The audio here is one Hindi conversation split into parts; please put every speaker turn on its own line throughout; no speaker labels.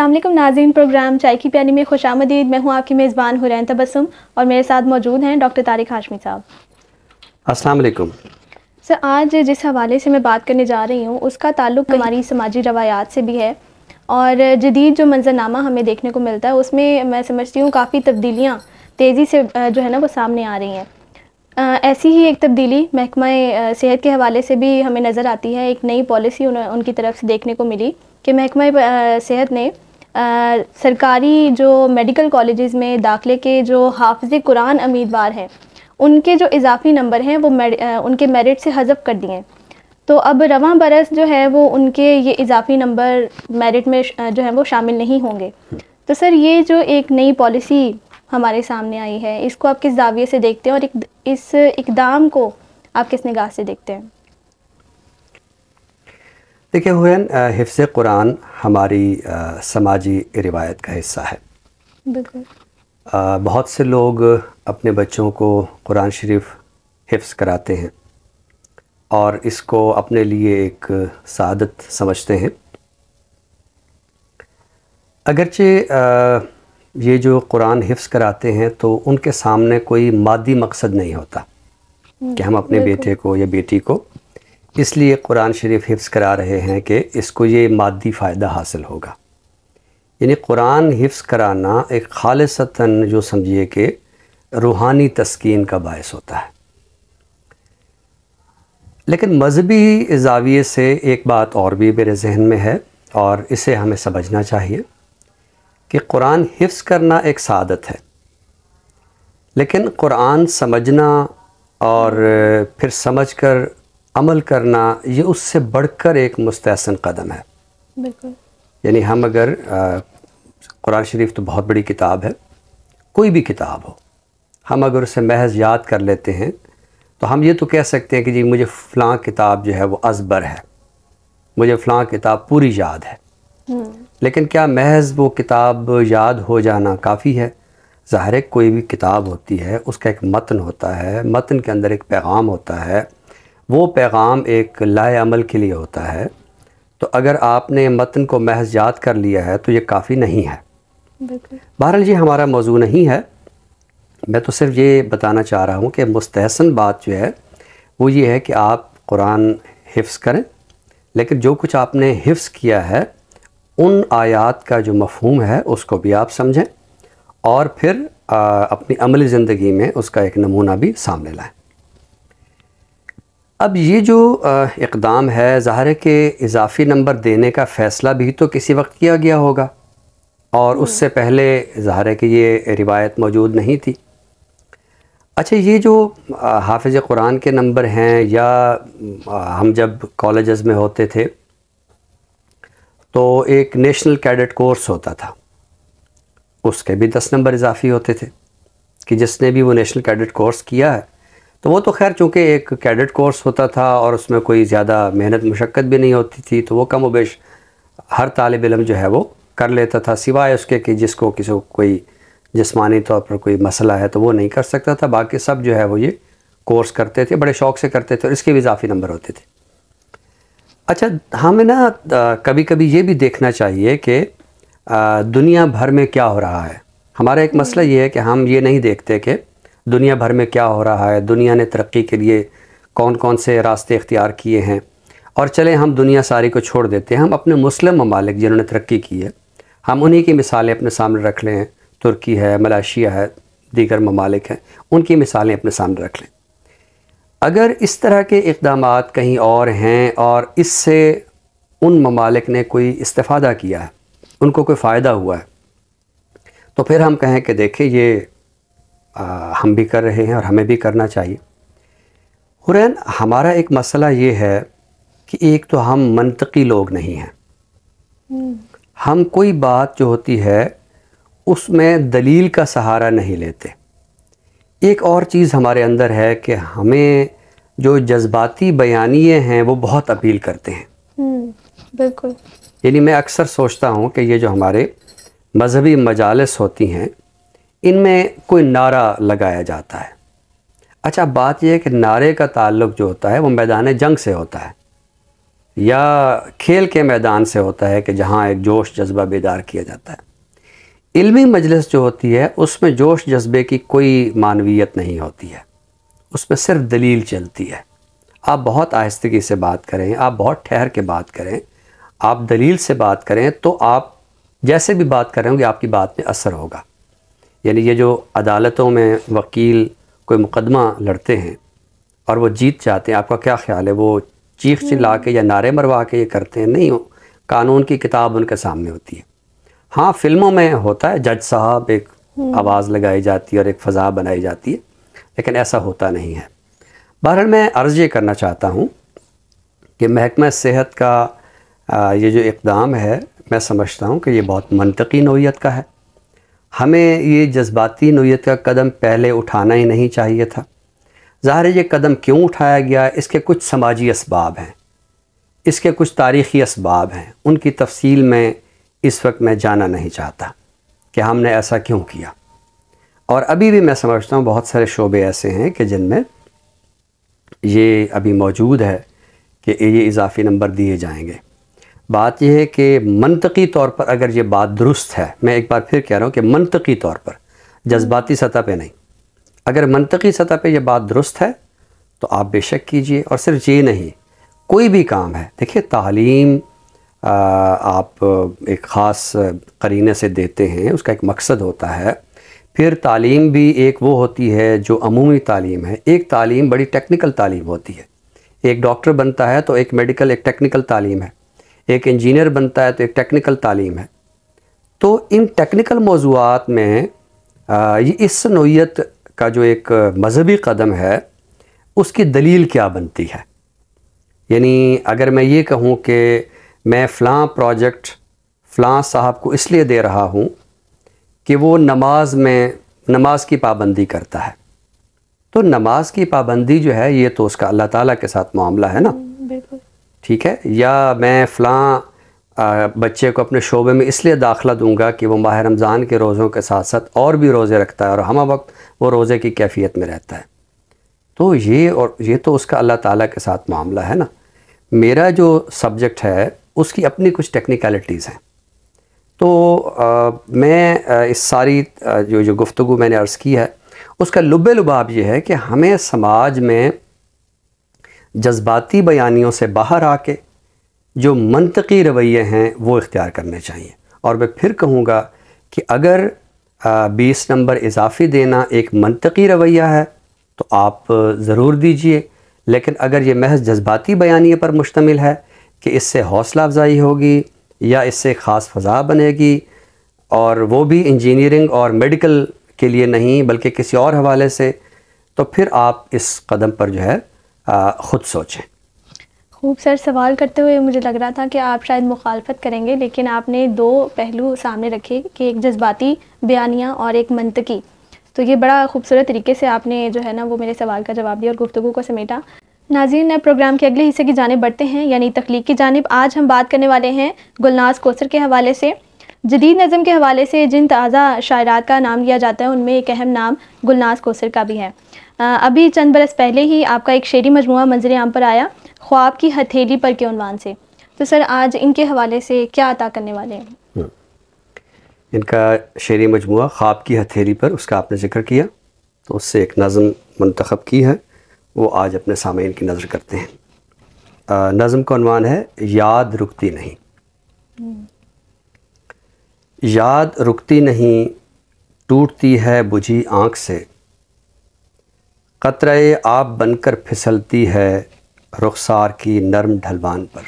असलम नाजीन प्रोग्राम चाय की प्यानी में खुश आमदीद मैं हूँ आपकी मेज़बान हुरैन तबसम और मेरे साथ मौजूद हैं डॉक्टर तारिक हाशमी साहब असलकुम सर आज जिस हवाले से मैं बात करने जा रही हूँ उसका ताल्लुक हाँ हमारी समाजी रवायात से भी है और जदीद जो मंजरनामा हमें देखने को मिलता है उसमें मैं समझती हूँ काफ़ी तब्दीलियाँ तेज़ी से जो है ना वो सामने आ रही हैं ऐसी ही एक तब्दीली महकमा सेहत के हवाले से भी हमें नज़र आती है एक नई पॉलिसी उन, उनकी तरफ से देखने को मिली कि महकमा सेहत ने आ, सरकारी जो मेडिकल कॉलेज़ में दाखिले के जो हाफज कुरान उम्मीदवार हैं उनके जो इजाफी नंबर हैं वो मेड आ, उनके मेरिट से हजफ कर दिए तो अब रवा बरस जो है वो उनके ये इजाफी नंबर मेरिट में जो है वो शामिल नहीं होंगे तो सर ये जो एक नई पॉलिसी हमारे सामने आई है इसको आप किस दाविए से देखते हैं और इस इकदाम को आप किस निगाह से देखते हैं
देखिए हुन हिफ्स कुरान हमारी समाजी रिवायत का हिस्सा है आ, बहुत से लोग अपने बच्चों को कुरान शरीफ हिफ्स कराते हैं और इसको अपने लिए एक सादत समझते हैं अगरचे ये जो कुरान हिफ्स कराते हैं तो उनके सामने कोई मादी मकसद नहीं होता कि हम अपने बेटे को या बेटी को इसलिए कुरान शरीफ हिफ्स करा रहे हैं कि इसको ये मादी फ़ायदा हासिल होगा यानी कुरान हिफ्स कराना एक खालसता जो समझिए कि रूहानी तस्किन का बायस होता है लेकिन मजहबी जाविए से एक बात और भी मेरे जहन में है और इसे हमें समझना चाहिए कि कुरान हिफ्स करना एक सादत है लेकिन कुरान समझना और फिर समझकर अमल करना ये उससे बढ़कर एक मुस्तसन कदम है बिल्कुल यानी हम अगर कुरान शरीफ तो बहुत बड़ी किताब है कोई भी किताब हो हम अगर उसे महज याद कर लेते हैं तो हम ये तो कह सकते हैं कि जी मुझे फ़लाँ किताब जो है वो अजबर है मुझे फ़लाँ किताब पूरी याद है हम्म। लेकिन क्या महज वो किताब याद हो जाना काफ़ी है ज़ाहिर कोई भी किताब होती है उसका एक मतन होता है मतन के अंदर एक पैगाम होता है वो पैगाम एक लाएमल के लिए होता है तो अगर आपने मतन को महज याद कर लिया है तो ये काफ़ी नहीं है बहरहाल ये हमारा मौजू नहीं है मैं तो सिर्फ ये बताना चाह रहा हूँ कि मुस्तहसन बात जो है वो ये है कि आप कुरान हिफ्स करें लेकिन जो कुछ आपने हिफ्स किया है उन आयात का जो मफहम है उसको भी आप समझें और फिर आ, अपनी अमली ज़िंदगी में उसका एक नमूना भी सामने लाएँ अब ये जो इकदाम है ज़ाहिर है कि इजाफी नंबर देने का फ़ैसला भी तो किसी वक्त किया गया होगा और हम्म। उससे पहले ज़ाहिर है कि ये रिवायत मौजूद नहीं थी अच्छा ये जो हाफिज़ कुरान के नंबर हैं या हम जब कॉलेज़ में होते थे तो एक नेशनल कैडेट कोर्स होता था उसके भी दस नंबर इजाफी होते थे कि जिसने भी वो नेशनल कैडेट कोर्स किया है तो वो तो खैर चूँकि एक कैडेट कोर्स होता था और उसमें कोई ज़्यादा मेहनत मशक्क़त भी नहीं होती थी तो वो कम वेश हर तालब इलम जो है वो कर लेता था सिवाय उसके कि जिसको किसी कोई जिसमानी तौर पर कोई मसला है तो वो नहीं कर सकता था बाकी सब जो है वो ये कोर्स करते थे बड़े शौक़ से करते थे और इसके भी इजाफी नंबर होते थे अच्छा हमें ना कभी कभी ये भी देखना चाहिए कि दुनिया भर में क्या हो रहा है हमारा एक मसला हम्म। ये है कि हम ये नहीं देखते कि दुनिया भर में क्या हो रहा है दुनिया ने तरक्की के लिए कौन कौन से रास्ते इख्तियार किए हैं और चले हम दुनिया सारी को छोड़ देते हैं हम अपने मुस्लिम ममालिक जिन्होंने तरक्की की है हम उन्हीं की मिसालें अपने सामने रख लें तुर्की है मलाशिया है दीगर ममालिक हैं उनकी मिसालें अपने सामने रख लें अगर इस तरह के इकदाम कहीं और हैं और इससे उन ममालिक ने कोई इस्तफादा किया है उनको कोई फ़ायदा हुआ है तो फिर हम कहें कि देखें ये आ, हम भी कर रहे हैं और हमें भी करना चाहिए हुरैन हमारा एक मसला ये है कि एक तो हम मनतकी लोग नहीं हैं हम्म। हम कोई बात जो होती है उसमें दलील का सहारा नहीं लेते एक और चीज़ हमारे अंदर है कि हमें जो जज्बाती बयानिए हैं वो बहुत अपील करते हैं
हम्म, बिल्कुल
यानी मैं अक्सर सोचता हूँ कि ये जो हमारे मजहबी मजालस होती हैं इनमें कोई नारा लगाया जाता है अच्छा बात यह है कि नारे का ताल्लुक जो होता है वो मैदान जंग से होता है या खेल के मैदान से होता है कि जहाँ एक जोश जज्बा बेदार किया जाता है इल्मी मजलिस जो होती है उसमें जोश जज्बे की कोई मानवीयत नहीं होती है उसमें सिर्फ दलील चलती है आप बहुत आहिस्तगी से बात करें आप बहुत ठहर के बात करें आप दलील से बात करें तो आप जैसे भी बात करेंगे आपकी बात में असर होगा यानी ये जो अदालतों में वकील कोई मुकदमा लड़ते हैं और वो जीत जाते हैं आपका क्या ख्याल है वो चीख हम्म। चिल्ला के या नारे मरवा के ये करते हैं नहीं कानून की किताब उनके सामने होती है हाँ फिल्मों में होता है जज साहब एक हम्म। आवाज़ लगाई जाती है और एक फ़ज़ा बनाई जाती है लेकिन ऐसा होता नहीं है बहरहाल मैं अर्ज़ ये करना चाहता हूँ कि महकमा सेहत का ये जो इकदाम है मैं समझता हूँ कि ये बहुत मनतकी नोयत का है हमें ये जज्बाती नोयत का कदम पहले उठाना ही नहीं चाहिए था ज़ाहिर ये कदम क्यों उठाया गया इसके कुछ समाजी इसबाब हैं इसके कुछ तारीख़ी इसबाब हैं उनकी तफसील में इस वक्त मैं जाना नहीं चाहता कि हमने ऐसा क्यों किया और अभी भी मैं समझता हूँ बहुत सारे शोबे ऐसे हैं कि जिनमें ये अभी मौजूद है कि ये इजाफ़ी नंबर दिए जाएंगे बात यह है कि मनतकी तौर पर अगर ये बात दुरुस्त है मैं एक बार फिर कह रहा हूँ कि मनतकी तौर पर जज्बाती सतह पर नहीं अगर मनतकी सतह पर यह बात दुरुस्त है तो आप बेशक कीजिए और सिर्फ ये नहीं कोई भी काम है देखिए तालीम आप एक ख़ास करीने से देते हैं उसका एक मकसद होता है फिर तालीम भी एक वो होती है जो अमूमी तालीम है एक तालीम बड़ी टेक्निकल तालीम होती है एक डॉक्टर बनता है तो एक मेडिकल एक टेक्निकल तालीम है एक इंजीनियर बनता है तो एक टेक्निकल तालीम है तो इन टेक्निकल मौजूद में ये इस नोयत का जो एक मजहबी कदम है उसकी दलील क्या बनती है यानी अगर मैं ये कहूँ कि मैं फ़लाँ प्रोजेक्ट फ़लाँ साहब को इसलिए दे रहा हूँ कि वो नमाज में नमाज की पाबंदी करता है तो नमाज की पाबंदी जो है ये तो उसका अल्लाह ताला के साथ मामला है ना ठीक है या मैं फ़लाँ बच्चे को अपने शोबे में इसलिए दाखला दूंगा कि वो माह रमज़ान के रोज़ों के साथ साथ और भी रोज़े रखता है और हम वक्त वो रोज़े की कैफियत में रहता है तो ये और ये तो उसका अल्लाह ताला के साथ मामला है ना मेरा जो सब्जेक्ट है उसकी अपनी कुछ टेक्निकलिटीज़ हैं तो आ, मैं आ, इस सारी आ, जो जो गुफ्तु मैंने अर्ज़ की है उसका लुबे लुबाब ये है कि हमें समाज में जज्बाती बयानियों से बाहर आके जो मनतकी रवैये हैं वो इख्तियार करने चाहिए और मैं फिर कहूँगा कि अगर बीस नंबर इजाफी देना एक मनतकी रवैया है तो आप ज़रूर दीजिए लेकिन अगर ये महज जज्बाती बयानी पर मुश्तमिल है कि इससे हौसला अफजाई होगी या इससे ख़ास फ़जा बनेगी और वो भी इंजीनियरिंग और मेडिकल के लिए नहीं बल्कि किसी और हवाले से तो फिर आप इस कदम पर जो है ख़ुद सोचें
खूब सर सवाल करते हुए मुझे लग रहा था कि आप शायद मुखालफत करेंगे लेकिन आपने दो पहलू सामने रखे कि एक जज्बाती बयानिया और एक मंतकी तो ये बड़ा खूबसूरत तरीके से आपने जो है ना वो मेरे सवाल का जवाब दिया और गुफ्तु को समेटा नाजीन ने प्रोग्राम के अगले हिस्से की जानब बढ़ते हैं यानी तख्लीक की जानब आज हम बात करने वाले हैं गुलनाज कोसर के हवाले से जदीद नज़म के हवाले से जिन ताज़ा शायरात का नाम लिया जाता है उनमें एक अहम नाम गुलनाज कोसर का भी है अभी चंद बरस पहले ही आपका एक शेरी मजमू मंजिल आम पर आया ख्वाब की हथेली पर के उनवान से तो सर आज इनके हवाले से क्या अता करने वाले हैं
हम्म। इनका शेरी मजमू ख्वाब की हथेली पर उसका आपने जिक्र किया तो उससे एक नज़म मंतखब की है वो आज अपने सामीन की नज़र करते हैं नज़म का अनवान है याद रुकती नहीं
हम्म।
याद रुकती नहीं टूटती है बुझी आँख से कतरे आप बनकर फिसलती है रुखसार की नरम ढलवान पर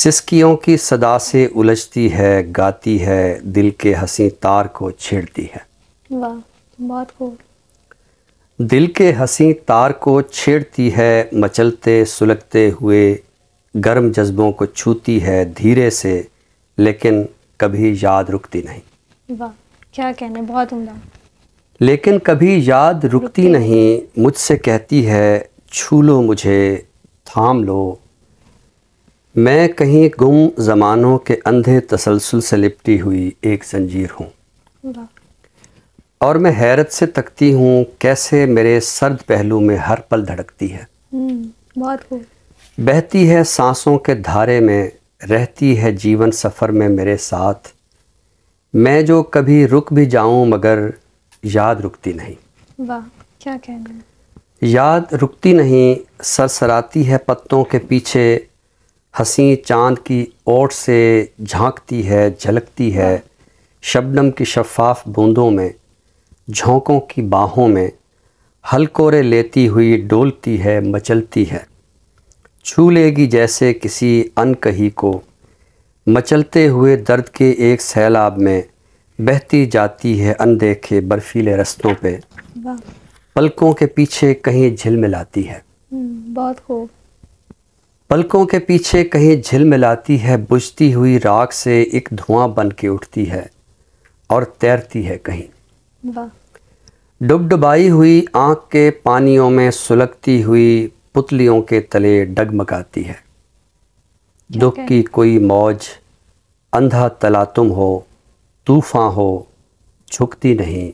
सिसकियों की सदा से उलझती है गाती है दिल के हसी तार को छेड़ती है
बहुत
दिल के हंसी तार को छेड़ती है मचलते सुलगते हुए गर्म जज्बों को छूती है धीरे से लेकिन कभी याद रुकती नहीं
वाह क्या कहने बहुत उम्दा
लेकिन कभी याद रुकती नहीं मुझसे कहती है छू लो मुझे थाम लो मैं कहीं गुम ज़मानों के अंधे तसलसल से लिपटी हुई एक जंजीर हूँ और मैं हैरत से तकती हूँ कैसे मेरे सर्द पहलू में हर पल धड़कती है
हम्म, बहुत
बहती है सांसों के धारे में रहती है जीवन सफ़र में मेरे साथ मैं जो कभी रुक भी जाऊँ मगर याद रुकती नहीं
वाह क्या कहना
याद रुकती नहीं सरसराती है पत्तों के पीछे हसी चांद की ओट से झांकती है झलकती है शबनम की शफाफ बूंदों में झोंकों की बाहों में हलकोरे लेती हुई डोलती है मचलती है छू लेगी जैसे किसी अनकही को मचलते हुए दर्द के एक सैलाब में बहती जाती है अनदेखे बर्फीले रस्तों पे पलकों के पीछे कहीं झिलमिलाती है
हम्म, बहुत खूब
पलकों के पीछे कहीं झिलमिलाती है बुझती हुई राख से एक धुआं बन के उठती है और तैरती है कहीं डुबडुबाई हुई आंख के पानियों में सुलगती हुई पुतलियों के तले डगमगाती है दुख की कोई मौज अंधा तला तुम हो तूफ़ा हो झुकती नहीं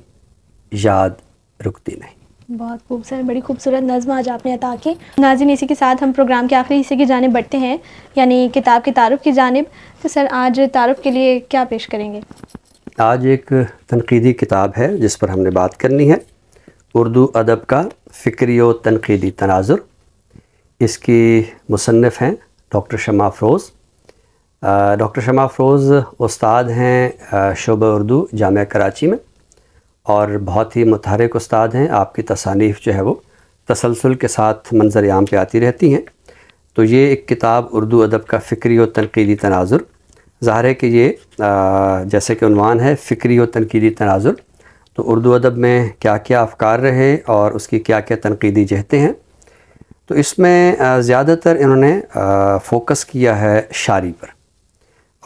याद रुकती
नहीं बहुत खूबसूरत बड़ी खूबसूरत नज़म आज आपने अता की नाजिन इसी के साथ हम प्रोग्राम के आखिरी हिस्से की जानब बढ़ते हैं यानी किताब के तारफ़ की जानब तो सर आज तारफ़ के लिए क्या पेश करेंगे
आज एक तनकीदी किताब है जिस पर हमने बात करनी है उर्दू अदब का फ़िक्री व तनकीदी तनाजुर इसकी मुसनफ़ हैं डॉक्टर शमा फ़रोज़ डॉक्टर शमा अफरोज़ उस्ताद हैं शोब उर्दू जाम कराची में और बहुत ही मतहरक उस्ताद हैं आपकी तसानीफ़ जो है वो तसलसल के साथ मंजर आम पे आती रहती हैं तो ये एक किताब उर्दू अदब का फ़िक्री और तनकीदी तनाजुर ज़ाहिर है कि ये आ, जैसे कि उनवान है फ़िक्री और तनकीदी तनाजुर तो उर्दू अदब में क्या क्या अफकार रहे और उसकी क्या क्या तनकीदी जहते हैं तो इसमें ज़्यादातर इन्होंने फ़ोकस किया है शारी पर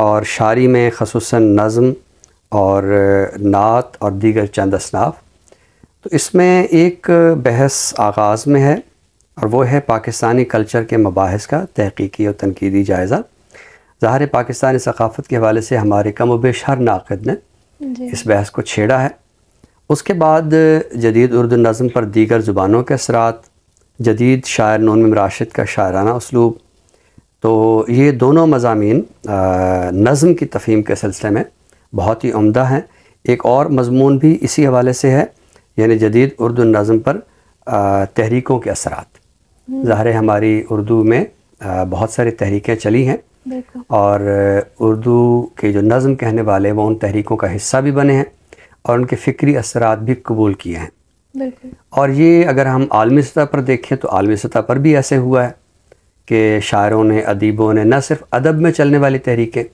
और शारी में खसूस नज़म और नात और दीगर चंद असनाफ तो इसमें एक बहस आगाज़ में है और वो है पाकिस्तानी कल्चर के मबाहस का तहकीकी और तनकीदी जायज़ा ज़ाहिर पाकिस्तानी सकाफ़त के हवाले से हमारे कम वेश हर नाकद
ने
इस बहस को छेड़ा है उसके बाद जदीद उर्दू नज़म पर दीगर ज़ुबानों के असरात जदीद शायर नून राशिद का शायराना उसलूब तो ये दोनों मजामी नज़म की तफहीम के सिलसिले में बहुत ही उम्दा हैं एक और मजमून भी इसी हवाले से है यानी जदीद उर्दू नज़म पर तहरीकों के असरात हम्म। ज़ाहिर हमारी उर्दू में बहुत सारी तहरीकें चली हैं और उर्दू के जो नज़म कहने वाले वो उन तहरीकों का हिस्सा भी बने हैं और उनके फ़िक्री असरात भी कबूल किए हैं और ये अगर हम आलमी सतह पर देखें तो आलमी सतह पर भी ऐसे हुआ है कि शायरों ने अदीबों ने न सिर्फ अदब में चलने वाली तहरीकें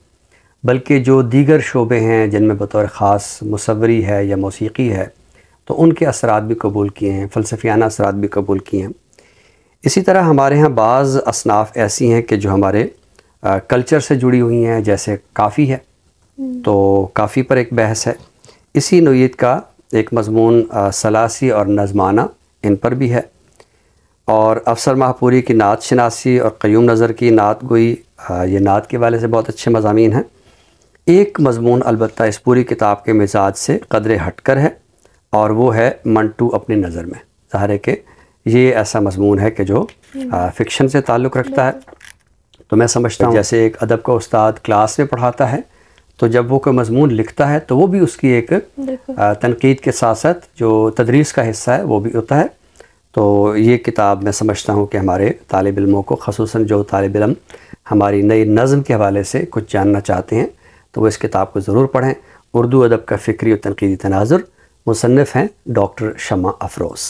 बल्कि जो दीगर शोबे हैं जिनमें बतौर ख़ास मसवरी है या मौसीकी है तो उनके असरात भी कबूल किए हैं फ़लसफियाना असरात भी कबूल किए हैं इसी तरह हमारे यहाँ बाज़ असनाफ ऐसी हैं कि जो हमारे आ, कल्चर से जुड़ी हुई हैं जैसे काफ़ी है हम्म। तो काफ़ी पर एक बहस है इसी नोयत का एक मजमून सलासी और नज़माना इन पर भी है और अफसर महापूरी की नात शनासी और क्यूम नज़र की नात गोई ये नात के वाले से बहुत अच्छे मजामी हैं एक मजमून अलबत् इस पूरी किताब के मिजाज से कदर हट कर है और वो है मंटू अपनी नज़र में ज़ाहिर है कि ये ऐसा मजमून है कि जो फ़िक्शन से ताल्लुक़ रखता है तो मैं समझता हूँ जैसे एक अदब का उस्ताद क्लास में पढ़ाता है तो जब वो कोई मजमून लिखता है तो वो भी उसकी एक तनकीद के साथ साथ जो तदरीस का हिस्सा है वो भी होता है तो ये किताब मैं समझता हूँ कि हमारे तालब इलमों को खसूस जो तालब इलम हमारी नई नज़म के हवाले से कुछ जानना चाहते हैं तो वो इस किताब को ज़रूर पढ़ें उर्दू अदब का फ़िक्री और तनकीदी तनाजुर मुसनफ़ हैं डॉक्टर शमा अफरोज़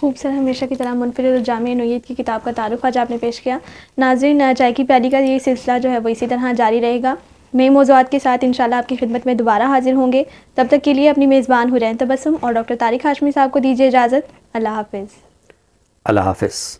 खूब सर हमेशा की तरह मुनफरजाम जाम नोयत की किताब का तारुफ आज आपने पेश किया नाजरीन चाय की प्याली का ये सिलसिला जो है वो इसी तरह जारी रहेगा नए मौजूद के साथ इंशाल्लाह आपकी खिदमत में दोबारा हाजिर होंगे तब तक के लिए अपनी मेज़बान हुरैन तबसम और डॉक्टर तारिक हाशमी साहब को दीजिए इजाज़त अल्लाह हाफिज़
अल्लाह हाफिज़